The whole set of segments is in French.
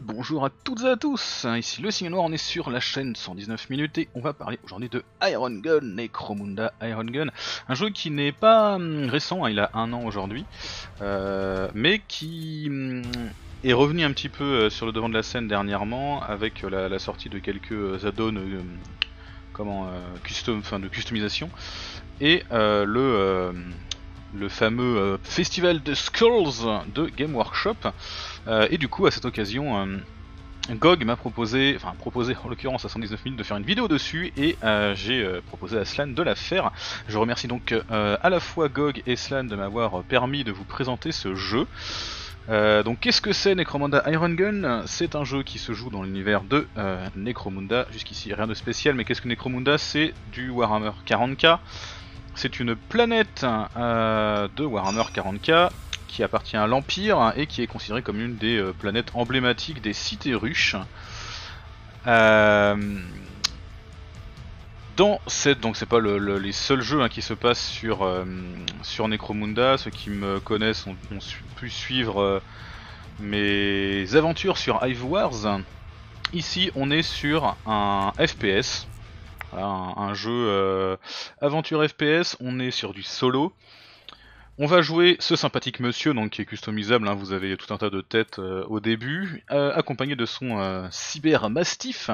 bonjour à toutes et à tous, ici le signe noir, on est sur la chaîne 119 minutes et on va parler aujourd'hui de Iron Gun, Necromunda Iron Gun, un jeu qui n'est pas hum, récent, hein, il a un an aujourd'hui, euh, mais qui hum, est revenu un petit peu euh, sur le devant de la scène dernièrement avec euh, la, sortie de quelques add-ons comment, custom, fin, de customisation et le, le fameux festival de Skulls de Game Workshop. Euh, et du coup, à cette occasion, euh, Gog m'a proposé, enfin proposé en l'occurrence à 119 minutes de faire une vidéo dessus et euh, j'ai proposé à Slan de la faire. Je remercie donc à la fois Gog et Slan de m'avoir permis de vous présenter ce jeu. donc qu'est-ce que c'est Necromunda Iron Gun C'est un jeu qui se joue dans l'univers de Necromunda, jusqu'ici rien de spécial, mais qu'est-ce que Necromunda C'est du Warhammer 40k, c'est une planète de Warhammer 40k qui appartient à l'Empire hein, et qui est considérée comme une des euh, planètes emblématiques des cités ruches. Euh, dans cette, donc c'est pas les seuls jeux hein, qui se passent sur, euh, sur Necromunda, ceux qui me connaissent ont, pu suivre mes aventures sur Hive Wars. Ici on est sur un FPS, un, jeu aventure FPS, on est sur du solo. On va jouer ce sympathique monsieur, donc qui est customisable, hein, vous avez tout un tas de têtes euh, au début, euh, accompagné de son euh, cybermastif, cyber mastiff,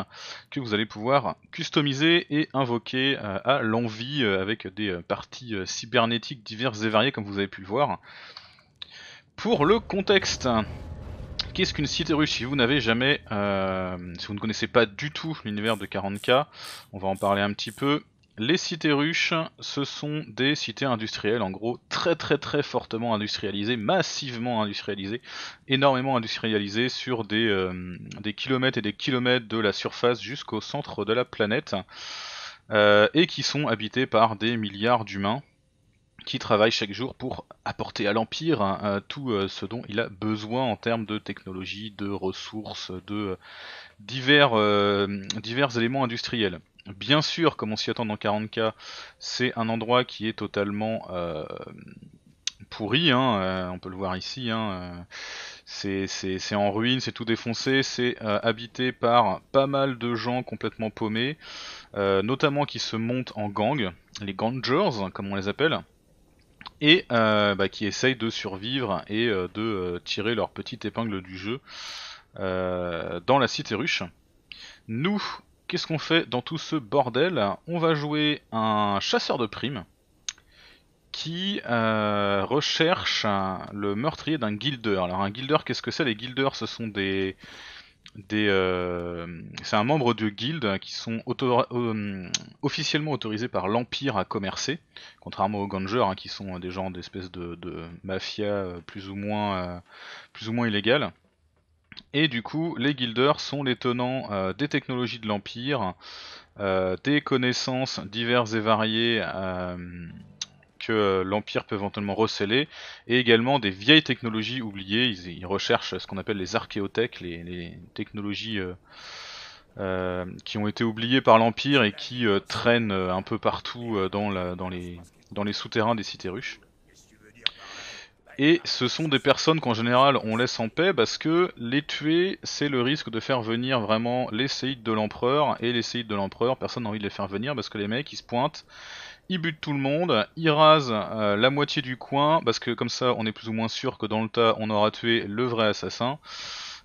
que vous allez pouvoir customiser et invoquer à l'envie avec des parties cybernétiques diverses et variées comme vous avez pu le voir. Pour le contexte, qu'est-ce qu'une cité russe Si vous n'avez jamais, si vous ne connaissez pas du tout l'univers de 40k, on va en parler un petit peu. Les cités ruches, ce sont des cités industrielles, en gros très très très fortement industrialisées, massivement industrialisées, énormément industrialisées sur des, euh, des kilomètres et des kilomètres de la surface jusqu'au centre de la planète, euh, et qui sont habitées par des milliards d'humains qui travaillent chaque jour pour apporter à l'Empire hein, euh, tout ce dont il a besoin en termes de technologie, de ressources, de divers, divers éléments industriels bien sûr, comme on s'y attend dans 40K, c'est un endroit qui est totalement euh, pourri, hein, euh, on peut le voir ici, hein, euh, c'est en ruine, c'est tout défoncé, c'est habité par pas mal de gens complètement paumés, notamment qui se montent en gang, les gangers comme on les appelle, et bah, qui essayent de survivre et de tirer leur petite épingle du jeu dans la cité ruche. Nous, qu'est-ce qu'on fait dans tout ce bordel On va jouer un chasseur de primes qui euh, recherche le meurtrier d'un guilder. Alors un guilder, qu'est-ce que c'est Les guilders, ce sont des... des euh, c'est un membre de guild qui sont euh, officiellement autorisés par l'Empire à commercer, contrairement aux gangers, hein, qui sont des gens d'espèces de, de mafia plus ou moins, plus ou moins illégales. Et du coup, les guilders sont les tenants euh, des technologies de l'Empire, euh, des connaissances diverses et variées euh, que l'Empire peut éventuellement receler, et également des vieilles technologies oubliées. Ils, recherchent ce qu'on appelle les archéothèques, les, technologies qui ont été oubliées par l'Empire et qui traînent un peu partout dans, les, dans les souterrains des cités ruches. Et ce sont des personnes qu'en général on laisse en paix parce que les tuer, c'est le risque de faire venir vraiment les séides de l'empereur. Et les séides de l'empereur, personne n'a envie de les faire venir parce que les mecs ils se pointent, ils butent tout le monde, ils rasent euh, la moitié du coin parce que comme ça on est plus ou moins sûr que dans le tas on aura tué le vrai assassin.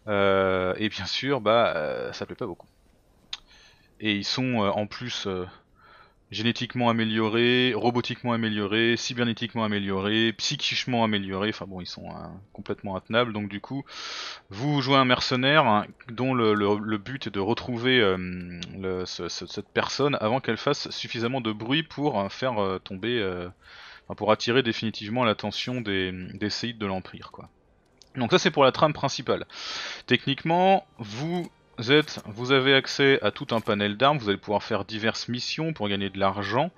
Euh, et bien sûr, bah euh, ça plaît pas beaucoup. Et ils sont en plus génétiquement amélioré, robotiquement amélioré, cybernétiquement amélioré, psychiquement amélioré, enfin bon ils sont hein, complètement intenables, donc du coup vous jouez un mercenaire hein, dont le, but est de retrouver euh, cette personne avant qu'elle fasse suffisamment de bruit pour euh, faire euh, tomber, pour attirer définitivement l'attention des, des de l'Empire quoi. Donc ça c'est pour la trame principale. Techniquement, vous vous avez accès à tout un panel d'armes, vous allez pouvoir faire diverses missions pour gagner de l'argent,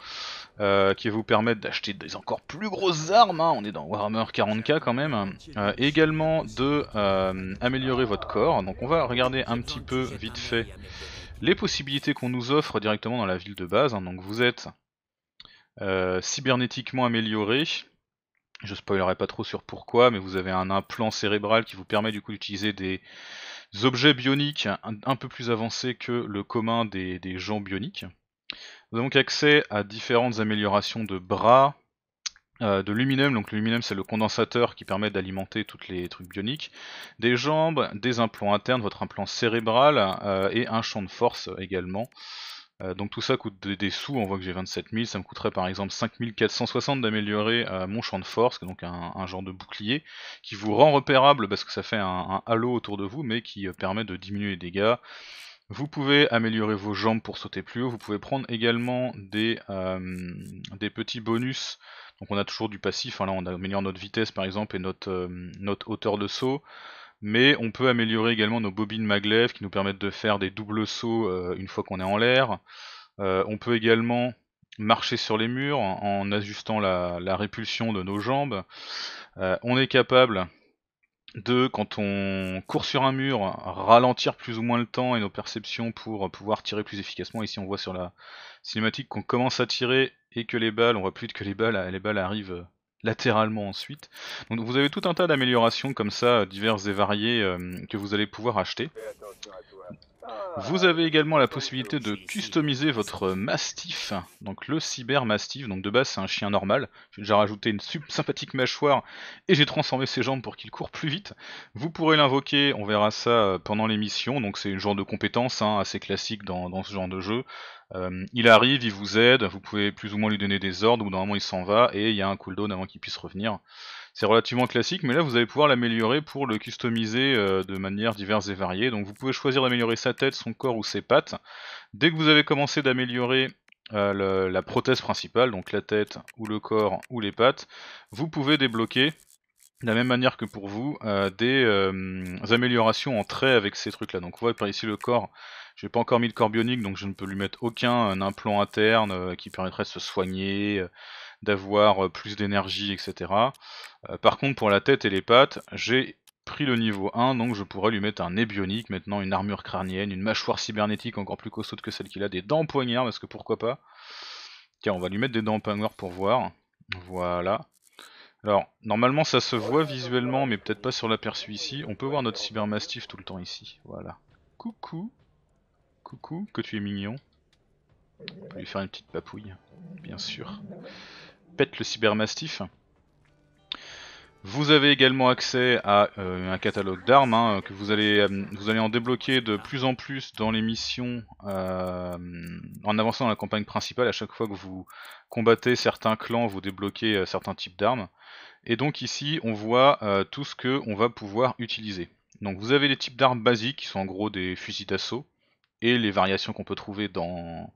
euh, qui vous permettent d'acheter des encore plus grosses armes, hein. on est dans Warhammer 40k quand même, euh, également de euh, améliorer votre corps, donc on va regarder un petit peu vite fait les possibilités qu'on nous offre directement dans la ville de base, hein. donc vous êtes cybernétiquement amélioré, je spoilerai pas trop sur pourquoi, mais vous avez un implant cérébral qui vous permet du coup d'utiliser des objets bioniques un, peu plus avancés que le commun des, des gens bioniques. Nous avons donc accès à différentes améliorations de bras, euh, de luminum, donc luminum c'est le condensateur qui permet d'alimenter toutes les trucs bioniques, des jambes, des implants internes, votre implant cérébral euh, et un champ de force également euh, donc tout ça coûte des, sous, on voit que j'ai 27 000, ça me coûterait par exemple 5460 d'améliorer euh, mon champ de force, donc un, genre de bouclier, qui vous rend repérable parce que ça fait un, halo autour de vous, mais qui euh, permet de diminuer les dégâts. Vous pouvez améliorer vos jambes pour sauter plus haut, vous pouvez prendre également des, petits bonus, donc on a toujours du passif, hein, là on améliore notre vitesse par exemple et notre hauteur de saut, mais on peut améliorer également nos bobines maglev qui nous permettent de faire des doubles sauts euh, une fois qu'on est en l'air. Euh, on peut également marcher sur les murs en, ajustant la, répulsion de nos jambes. Euh, on est capable de, quand on court sur un mur, ralentir plus ou moins le temps et nos perceptions pour pouvoir tirer plus efficacement. Ici on voit sur la cinématique qu'on commence à tirer et que les balles, on voit plus que les balles, les balles arrivent latéralement ensuite. Donc vous avez tout un tas d'améliorations comme ça, euh, diverses et variées, euh, que vous allez pouvoir acheter. Vous avez également la possibilité de customiser votre mastiff, donc le cyber mastiff. Donc de base, c'est un chien normal. J'ai déjà rajouté une sympathique mâchoire et j'ai transformé ses jambes pour qu'il court plus vite. Vous pourrez l'invoquer, on verra ça euh, pendant l'émission. Donc c'est une genre de compétence hein, assez classique dans, ce genre de jeu. Euh, il arrive, il vous aide, vous pouvez plus ou moins lui donner des ordres, ou normalement il s'en va, et il y a un cooldown avant qu'il puisse revenir. C'est relativement classique, mais là vous allez pouvoir l'améliorer pour le customiser euh, de manière diverse et variée. Donc vous pouvez choisir d'améliorer sa tête, son corps ou ses pattes. Dès que vous avez commencé d'améliorer euh, la prothèse principale, donc la tête ou le corps ou les pattes, vous pouvez débloquer de la même manière que pour vous, euh, des améliorations en trait avec ces trucs-là. Donc on voit par ici le corps, Je n'ai pas encore mis le corps bionique, donc je ne peux lui mettre aucun implant interne qui permettrait de se soigner, d'avoir euh, plus d'énergie, etc. Euh, par contre, pour la tête et les pattes, j'ai pris le niveau 1, donc je pourrais lui mettre un ébionique maintenant une armure crânienne, une mâchoire cybernétique encore plus costaude que celle qu'il a, des dents poignard parce que pourquoi pas. Tiens, on va lui mettre des dents poignard pour voir. Voilà. Alors, normalement ça se voit visuellement, mais peut-être pas sur l'aperçu ici. On peut voir notre cybermastif tout le temps ici. Voilà. Coucou. Coucou, que tu es mignon. On peut lui faire une petite papouille, bien sûr le cybermastif. Vous avez également accès à euh, un catalogue d'armes hein, que vous allez, euh, vous allez en débloquer de plus en plus dans les missions euh, en avançant dans la campagne principale. À chaque fois que vous combattez certains clans, vous débloquez certains types d'armes. Et donc ici, on voit tout ce que on va pouvoir utiliser. Donc vous avez les types d'armes basiques qui sont en gros des fusils d'assaut et les variations qu'on peut trouver dans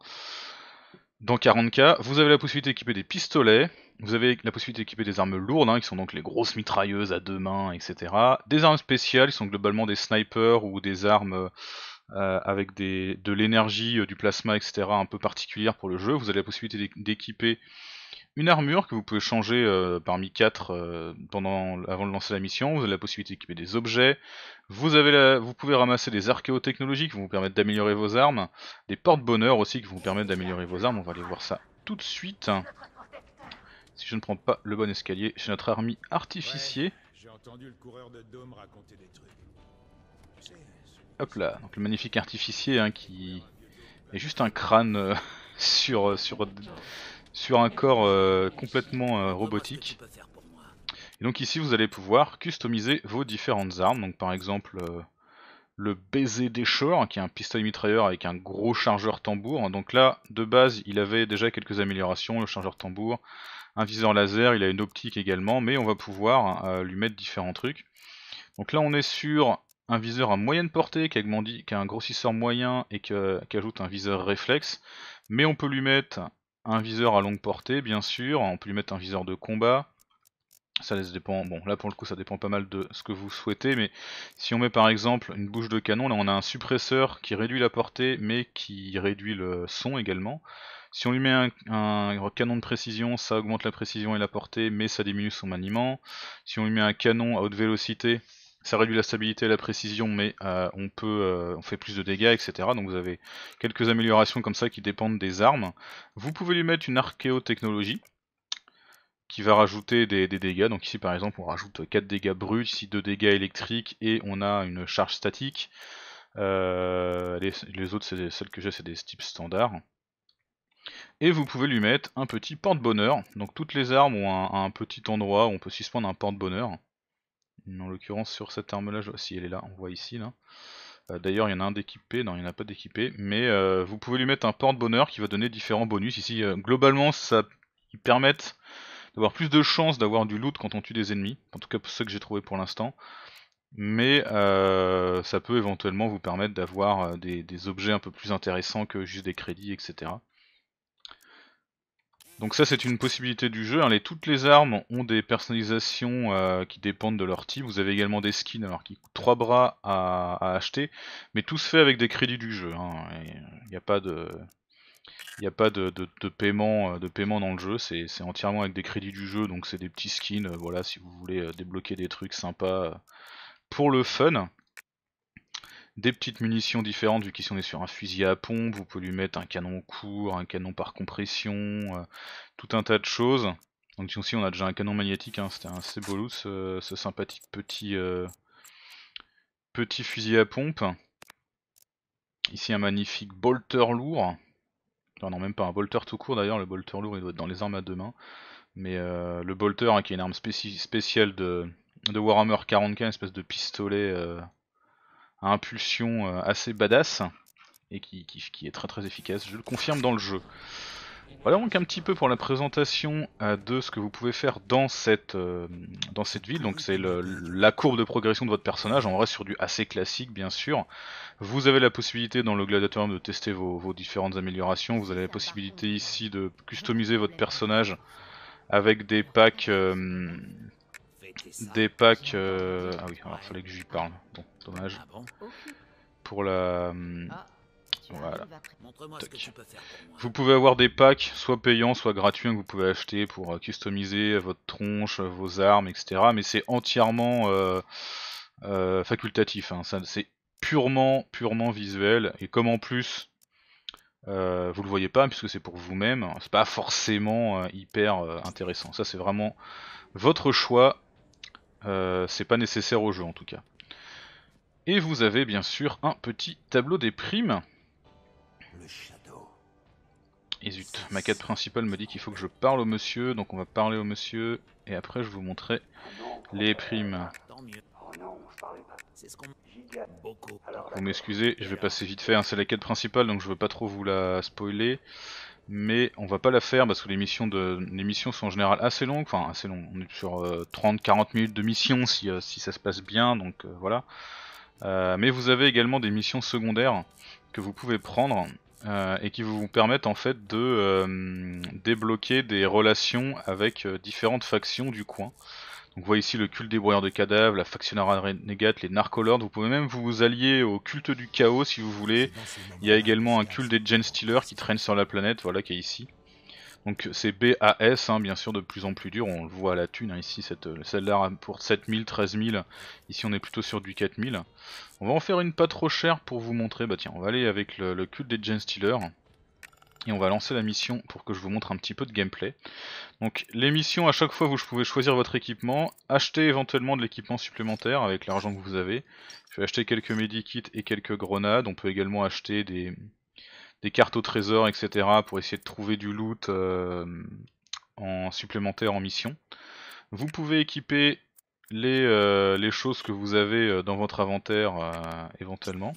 dans 40K, vous avez la possibilité d'équiper des pistolets, vous avez la possibilité d'équiper des armes lourdes, hein, qui sont donc les grosses mitrailleuses à deux mains, etc. Des armes spéciales, qui sont globalement des snipers ou des armes euh, avec de l'énergie, euh, du plasma, etc. un peu particulière pour le jeu. Vous avez la possibilité d'équiper une armure que vous pouvez changer euh, parmi quatre euh, pendant, avant de lancer la mission. Vous avez la possibilité d'équiper des objets. Vous, avez vous pouvez ramasser des archéotechnologies qui vont vous permettre d'améliorer vos armes. Des porte-bonheur aussi qui vont vous permettre d'améliorer vos armes. On va aller voir ça tout de suite. Si je ne prends pas le bon escalier C'est notre armée artificier. J'ai entendu le coureur de raconter des trucs. Hop là, donc le magnifique artificier hein, qui est juste un crâne euh, sur, sur, sur un corps euh, complètement euh, robotique. Et donc ici vous allez pouvoir customiser vos différentes armes, donc par exemple euh, le baiser des shores, qui est un pistolet mitrailleur avec un gros chargeur tambour. Donc là, de base, il avait déjà quelques améliorations, le chargeur tambour, un viseur laser, il a une optique également, mais on va pouvoir lui mettre différents trucs. Donc là, on est sur un viseur à moyenne portée qui a, un grossisseur moyen et qui ajoute un viseur réflexe, mais on peut lui mettre un viseur à longue portée, bien sûr, on peut lui mettre un viseur de combat, ça laisse dépend, bon là pour le coup ça dépend pas mal de ce que vous souhaitez, mais si on met par exemple une bouche de canon, là on a un suppresseur qui réduit la portée mais qui réduit le son également. Si on lui met un, canon de précision, ça augmente la précision et la portée mais ça diminue son maniement. Si on lui met un canon à haute vélocité, ça réduit la stabilité et la précision, mais euh, on peut, euh, on fait plus de dégâts, etc. Donc vous avez quelques améliorations comme ça qui dépendent des armes. Vous pouvez lui mettre une archéotechnologie qui va rajouter des, dégâts. Donc ici par exemple on rajoute 4 dégâts bruts, ici 2 dégâts électriques et on a une charge statique. Euh, les, autres, celles que j'ai, c'est des types standards. Et vous pouvez lui mettre un petit de bonheur Donc toutes les armes ont un, petit endroit où on peut suspendre un de bonheur en l'occurrence sur cette arme là, je... si elle est là, on voit ici là. Euh, d'ailleurs il y en a un d'équipé, non il n'y en a pas d'équipé, mais euh, vous pouvez lui mettre un de bonheur qui va donner différents bonus. Ici euh, globalement ça permet d'avoir plus de chances d'avoir du loot quand on tue des ennemis, en tout cas pour ceux que j'ai trouvé pour l'instant. Mais ça peut éventuellement vous permettre d'avoir des, des objets un peu plus intéressants que juste des crédits, etc. Donc ça c'est une possibilité du jeu, hein. toutes les armes ont des personnalisations euh, qui dépendent de leur type, vous avez également des skins alors qui coûtent 3 bras à, acheter, mais tout se fait avec des crédits du jeu, il hein. n'y a pas de... Il a pas de, paiement, euh, de paiement dans le jeu, c'est entièrement avec des crédits du jeu, donc c'est des petits skins, euh, voilà, si vous voulez débloquer des trucs sympas pour le fun des petites munitions différentes, vu qu'ici on est sur un fusil à pompe, vous pouvez lui mettre un canon court, un canon par compression, euh, tout un tas de choses. Donc ici on a déjà un canon magnétique, hein, c'était un beau ce sympathique petit, euh, petit fusil à pompe. Ici un magnifique bolter lourd. non, même pas un bolter tout court d'ailleurs, le bolter lourd il doit être dans les armes à deux mains. Mais euh, le bolter hein, qui est une arme spéciale de, Warhammer 40k, une espèce de pistolet impulsion euh, assez badass et qui, est très très efficace, je le confirme dans le jeu. Voilà donc un petit peu pour la présentation euh, de ce que vous pouvez faire dans cette, euh, dans cette ville. Donc c'est la courbe de progression de votre personnage, on reste sur du assez classique bien sûr. Vous avez la possibilité dans le gladiateur de tester vos, différentes améliorations, vous avez la possibilité ici de customiser votre personnage avec des packs... des packs... ah oui, alors fallait que j'y parle. Dommage. Ah pour la... Hum, ah, voilà. Vous pouvez avoir des packs, soit payants, soit gratuits, hein, que vous pouvez acheter pour euh, customiser votre tronche, vos armes, etc. Mais c'est entièrement euh, euh, facultatif. Hein. C'est purement, purement visuel. Et comme en plus, vous le voyez pas puisque c'est pour vous-même, hein, c'est pas forcément hyper intéressant. Ça c'est vraiment votre choix, c'est pas nécessaire au jeu en tout cas. Et vous avez bien sûr un petit tableau des primes. Et zut, ma quête principale me dit qu'il faut que je parle au monsieur, donc on va parler au monsieur, et après je vous montrerai ah les primes. Vous m'excusez, je vais passer vite fait, hein, c'est la quête principale donc je veux pas trop vous la spoiler. Mais on va pas la faire parce que les missions, de, les sont en général assez longues, enfin assez longues, on est sur 30-40 euh, minutes de mission si, euh, si ça se passe bien, donc euh, voilà. Euh, mais vous avez également des missions secondaires que vous pouvez prendre euh, et qui vous permettent en fait de euh, débloquer des relations avec différentes factions du coin. Donc, vous voyez ici le culte des brouilleurs de cadavres, la faction Renegade, les narcolords. Vous pouvez même vous allier au culte du chaos si vous voulez. Il y a également un culte des gen stealers qui traîne sur la planète, voilà, qui est ici. Donc c'est BAS, hein, bien sûr, de plus en plus dur, on le voit à la thune, hein, ici, euh, celle-là pour 7000, 13000, ici on est plutôt sur du 4000. On va en faire une pas trop chère pour vous montrer, bah tiens, on va aller avec le, culte des Gen Stealers, et on va lancer la mission pour que je vous montre un petit peu de gameplay. Donc les missions, à chaque fois vous pouvez choisir votre équipement, acheter éventuellement de l'équipement supplémentaire avec l'argent que vous avez. Je vais acheter quelques medikits et quelques grenades, on peut également acheter des, des cartes au trésor, etc. pour essayer de trouver du loot euh, en supplémentaire en mission. Vous pouvez équiper les, euh, les, choses que vous avez euh, dans votre inventaire éventuellement.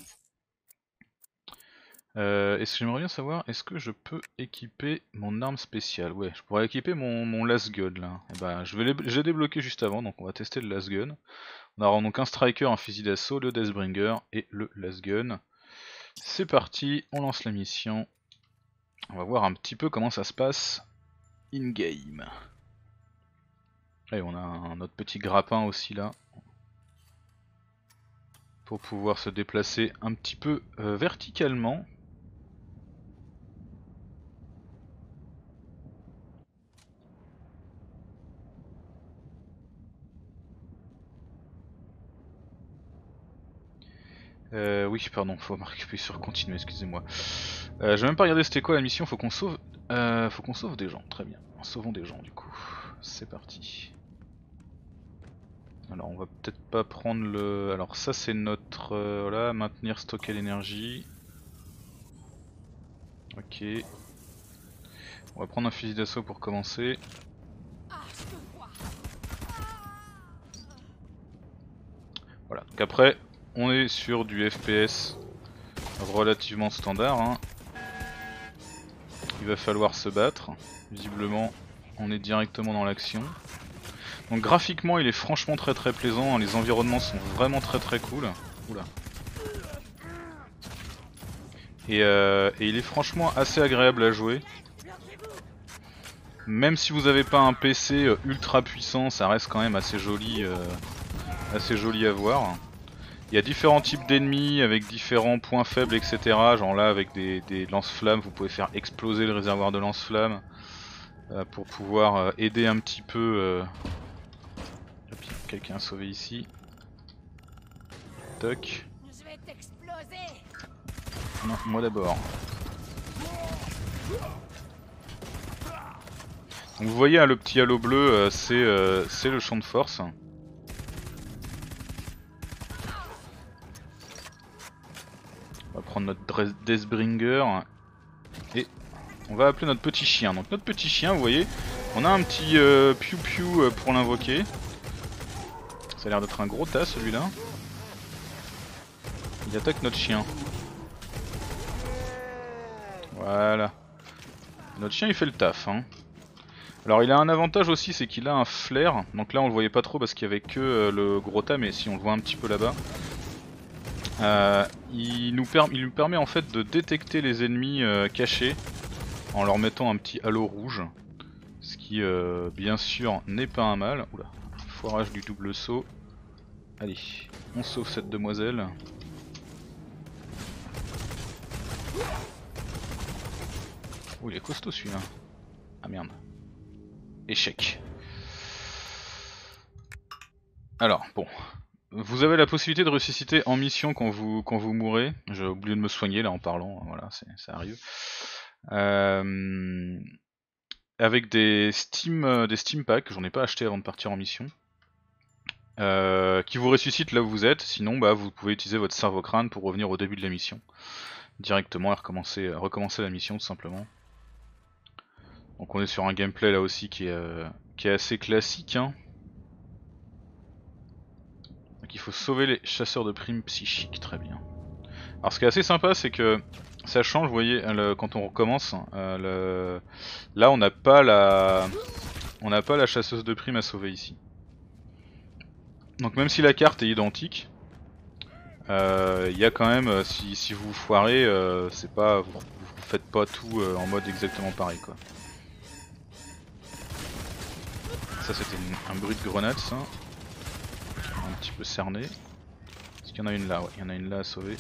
ce que j'aimerais bien savoir, est-ce que je peux équiper mon arme spéciale Ouais, je pourrais équiper mon, mon last gun là. Eh ben, je vais j'ai débloqué juste avant, donc on va tester le last gun. On aura donc un striker, un fusil d'assaut, le deathbringer et le last gun. C'est parti, on lance la mission. On va voir un petit peu comment ça se passe in-game. Et on a un autre petit grappin aussi là. Pour pouvoir se déplacer un petit peu euh, verticalement. Euh, oui, pardon, faut marquer sur continuer, excusez-moi. Euh, je vais même pas regarder c'était quoi la mission, faut qu'on sauve, euh, faut qu'on sauve des gens, très bien. sauvant des gens du coup, c'est parti. Alors on va peut-être pas prendre le... Alors ça c'est notre... voilà, maintenir, stocker l'énergie. Ok. On va prendre un fusil d'assaut pour commencer. Voilà, donc après, on est sur du FPS relativement standard. Hein. Il va falloir se battre. Visiblement, on est directement dans l'action. Donc graphiquement, il est franchement très très plaisant. Hein. Les environnements sont vraiment très très cool. Oula. Euh, et, il est franchement assez agréable à jouer. Même si vous n'avez pas un PC euh, ultra puissant, ça reste quand même assez joli, euh, assez joli à voir. Il y a différents types d'ennemis avec différents points faibles, etc. Genre là, avec des, lance-flammes, vous pouvez faire exploser le réservoir de lance-flammes euh, pour pouvoir euh, aider un petit peu. Euh, quelqu'un sauvé ici. Toc. Non, moi d'abord. Donc vous voyez hein, le petit halo bleu, c'est le champ de force. notre Deathbringer. Et on va appeler notre petit chien. Donc notre petit chien, vous voyez, on a un petit euh, piou piou euh, pour l'invoquer. Ça a l'air d'être un gros tas celui-là. Il attaque notre chien. Voilà. Notre chien il fait le taf. Hein. Alors il a un avantage aussi, c'est qu'il a un flair. Donc là on le voyait pas trop parce qu'il y avait que euh, le gros tas, mais si on le voit un petit peu là-bas. Euh, il, nous permet en fait de détecter les ennemis euh, cachés en leur mettant un petit halo rouge. Ce qui euh, bien sûr n'est pas un mal. Oula, foirage du double saut. Allez, on sauve cette demoiselle. Oh il est costaud celui-là. Ah merde. Échec. Alors, bon, vous avez la possibilité de ressusciter en mission quand vous, quand vous mourrez. J'ai oublié de me soigner là en parlant, voilà, c'est sérieux. avec des Steam, euh, des Steam Packs j'en ai pas acheté avant de partir en mission. Euh, qui vous ressuscite là où vous êtes, sinon bah, vous pouvez utiliser votre cerveau crâne pour revenir au début de la mission. Directement et recommencer, recommencer la mission tout simplement. Donc on est sur un gameplay là aussi qui est, euh, qui est assez classique. Hein. Il faut sauver les chasseurs de primes psychiques, très bien. Alors ce qui est assez sympa, c'est que ça change, vous voyez, quand on recommence, euh, là on n'a pas la... On n'a pas la chasseuse de primes à sauver ici. Donc même si la carte est identique, euh, il y a quand même, euh, si, vous foirez, c'est pas, vous, vous, faites pas tout en mode exactement pareil quoi. Ça c'était un bruit de grenade ça un petit peu cerné. Est-ce qu'il y en a une là Ouais, il y en a une là à sauver.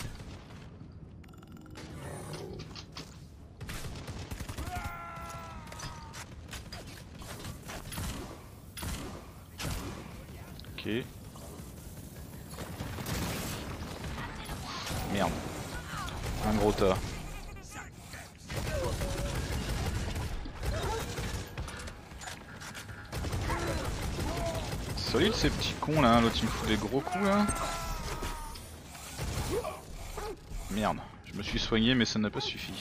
Il me fous des gros coups là Merde, je me suis soigné mais ça n'a pas suffi.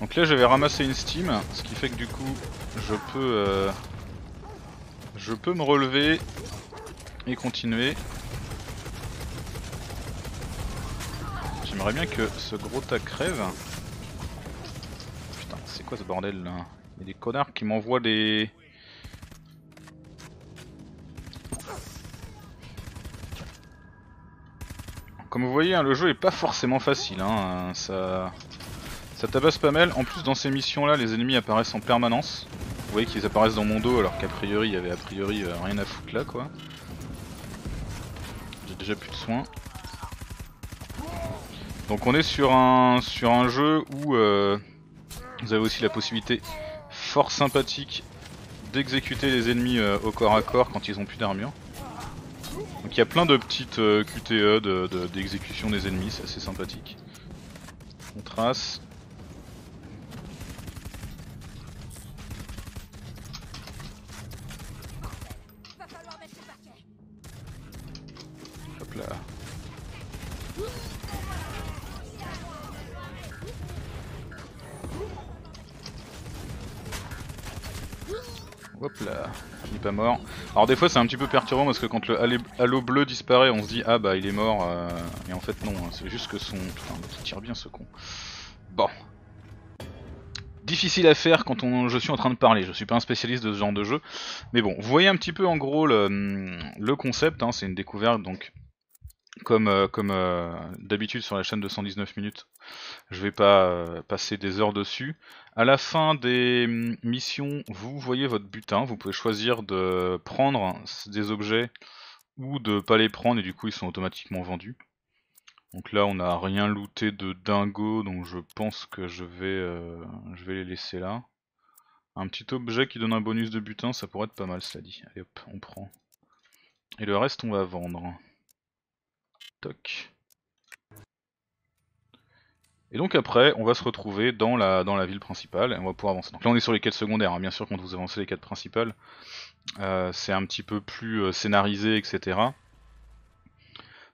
Donc là je ramassé une steam, ce qui fait que du coup je peux euh, je peux me relever et continuer. J'aimerais bien que ce gros tas crève. Putain, c'est quoi ce bordel là Il y a des connards qui m'envoient des vous voyez, hein, le jeu est pas forcément facile. Hein, ça... ça tabasse pas mal. En plus, dans ces missions-là, les ennemis apparaissent en permanence. Vous voyez qu'ils apparaissent dans mon dos alors qu'a priori, il y avait a priori euh, rien à foutre là, quoi. J'ai déjà plus de soins. Donc on est sur un, sur un jeu où euh, vous avez aussi la possibilité fort sympathique d'exécuter les ennemis euh, au corps à corps quand ils ont plus d'armure. Donc il y a plein de petites euh, QTE d'exécution des ennemis, c'est assez sympathique. On trace. Alors des fois c'est un petit peu perturbant parce que quand le halo bleu disparaît on se dit ah bah il est mort mais euh, et en fait non hein, c'est juste que son... Putain il tire bien ce con. Bon. Difficile à faire quand on... je suis en train de parler, je suis pas un spécialiste de ce genre de jeu. Mais bon, vous voyez un petit peu en gros le, hum, concept, hein, c'est une découverte donc comme, euh, euh, d'habitude sur la chaîne de 119 minutes, je vais pas euh, passer des heures dessus. À la fin des hum, missions, vous voyez votre butin, vous pouvez choisir de prendre des objets ou de ne pas les prendre et du coup ils sont automatiquement vendus. Donc là on n'a rien looté de dingo donc je pense que je vais, je vais les laisser là. Un petit objet qui donne un bonus de butin ça pourrait être pas mal cela dit. Allez hop on prend. Et le reste on va vendre. Et donc après, on va se retrouver dans la, dans la ville principale, et on va pouvoir avancer. Donc là on est sur les quêtes secondaires, hein. bien sûr quand vous avancez les quêtes principales, euh, c'est un petit peu plus euh, scénarisé, etc.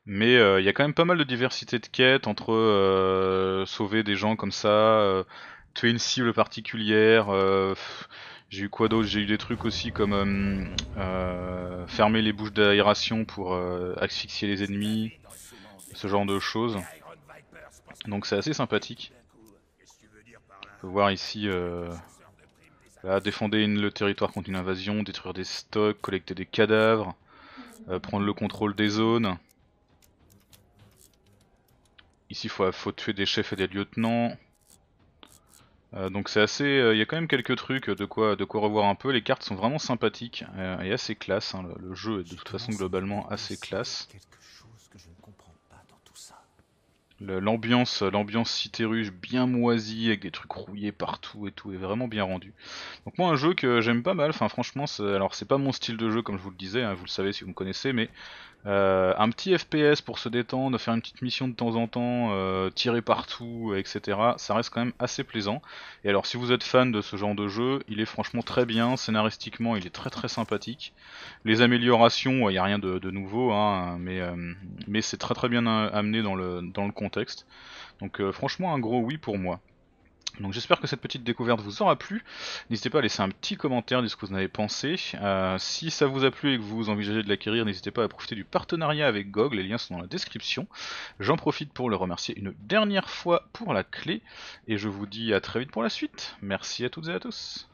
Mais euh, il y a quand même pas mal de diversité de quêtes, entre sauver des gens comme ça, tuer une cible particulière, j'ai eu quoi d'autre J'ai eu des trucs aussi comme fermer les bouches d'aération pour asphyxier les ennemis, ce genre de choses. Donc c'est assez sympathique. On peut voir ici, euh, défendre une, le territoire contre une invasion, détruire des stocks, collecter des cadavres, euh, prendre le contrôle des zones. Ici, il faut, tuer des chefs et des lieutenants. Euh, donc c'est assez, il y a quand même quelques trucs de quoi, de quoi revoir un peu. Les cartes sont vraiment sympathiques et assez classe. Hein, le, jeu est de toute façon globalement assez classe. L'ambiance, l'ambiance cité bien moisie avec des trucs rouillés partout et tout est vraiment bien rendu. Donc moi un jeu que j'aime pas mal. Enfin franchement, alors c'est pas mon style de jeu comme je vous le disais, hein, vous le savez si vous me connaissez, mais euh, un petit FPS pour se détendre, faire une petite mission de temps en temps, euh, tirer partout, etc. Ça reste quand même assez plaisant. Et alors si vous êtes fan de ce genre de jeu, il est franchement très bien, scénaristiquement il est très très sympathique. Les améliorations, il n'y a rien de, nouveau, hein, euh, mais, c'est très très bien amené dans le contexte. Donc franchement un gros oui pour moi. Donc j'espère que cette petite découverte vous aura plu. N'hésitez pas à laisser un petit commentaire, de ce que vous en avez pensé. Euh, si ça vous a plu et que vous envisagez de l'acquérir, n'hésitez pas à profiter du partenariat avec GOG, les liens sont dans la description. J'en profite pour le remercier une dernière fois pour la clé, et je vous dis à très vite pour la suite. Merci à toutes et à tous.